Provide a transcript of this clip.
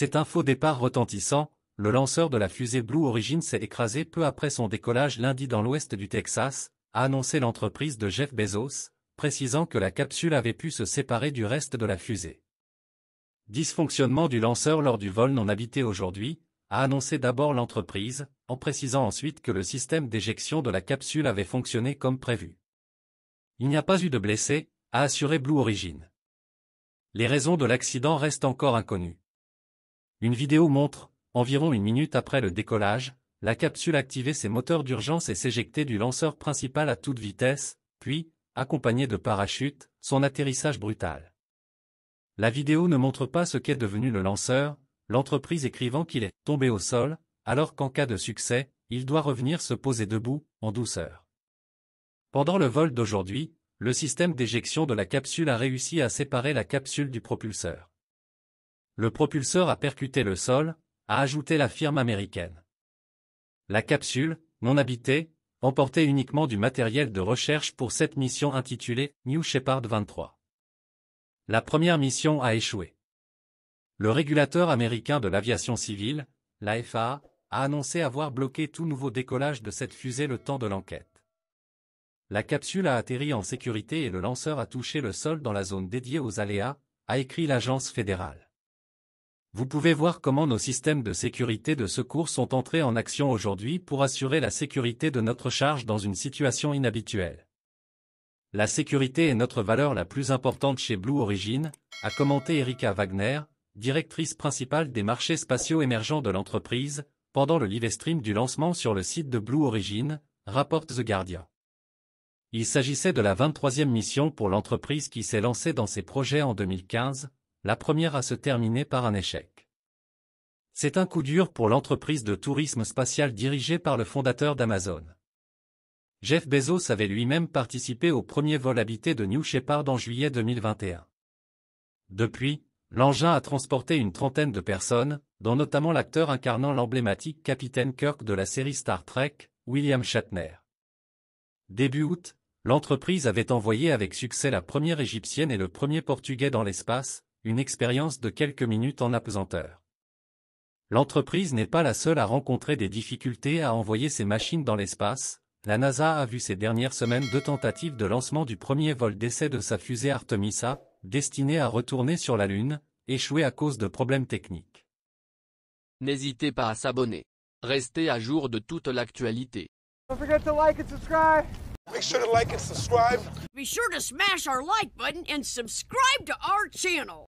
C'est un faux départ retentissant, le lanceur de la fusée Blue Origin s'est écrasé peu après son décollage lundi dans l'ouest du Texas, a annoncé l'entreprise de Jeff Bezos, précisant que la capsule avait pu se séparer du reste de la fusée. Dysfonctionnement du lanceur lors du vol non habité aujourd'hui, a annoncé d'abord l'entreprise, en précisant ensuite que le système d'éjection de la capsule avait fonctionné comme prévu. Il n'y a pas eu de blessés, a assuré Blue Origin. Les raisons de l'accident restent encore inconnues. Une vidéo montre, environ une minute après le décollage, la capsule activer ses moteurs d'urgence et s'éjecter du lanceur principal à toute vitesse, puis, accompagné de parachutes, son atterrissage brutal. La vidéo ne montre pas ce qu'est devenu le lanceur, l'entreprise écrivant qu'il est tombé au sol, alors qu'en cas de succès, il doit revenir se poser debout, en douceur. Pendant le vol d'aujourd'hui, le système d'éjection de la capsule a réussi à séparer la capsule du propulseur. Le propulseur a percuté le sol, a ajouté la firme américaine. La capsule, non habitée, emportait uniquement du matériel de recherche pour cette mission intitulée New Shepard 23. La première mission a échoué. Le régulateur américain de l'aviation civile, la FAA, a annoncé avoir bloqué tout nouveau décollage de cette fusée le temps de l'enquête. La capsule a atterri en sécurité et le lanceur a touché le sol dans la zone dédiée aux aléas, a écrit l'agence fédérale. Vous pouvez voir comment nos systèmes de sécurité de secours sont entrés en action aujourd'hui pour assurer la sécurité de notre charge dans une situation inhabituelle. La sécurité est notre valeur la plus importante chez Blue Origin, a commenté Erika Wagner, directrice principale des marchés spatiaux émergents de l'entreprise, pendant le live stream du lancement sur le site de Blue Origin, rapporte The Guardian. Il s'agissait de la 23e mission pour l'entreprise qui s'est lancée dans ses projets en 2015, la première à se terminer par un échec. C'est un coup dur pour l'entreprise de tourisme spatial dirigée par le fondateur d'Amazon. Jeff Bezos avait lui-même participé au premier vol habité de New Shepard en juillet 2021. Depuis, l'engin a transporté une trentaine de personnes, dont notamment l'acteur incarnant l'emblématique capitaine Kirk de la série Star Trek, William Shatner. Début août, l'entreprise avait envoyé avec succès la première égyptienne et le premier portugais dans l'espace, une expérience de quelques minutes en apesanteur. L'entreprise n'est pas la seule à rencontrer des difficultés à envoyer ses machines dans l'espace, la NASA a vu ces dernières semaines deux tentatives de lancement du premier vol d'essai de sa fusée Artemisa, destinée à retourner sur la Lune, échouer à cause de problèmes techniques. N'hésitez pas à s'abonner. Restez à jour de toute l'actualité. sure to like and subscribe.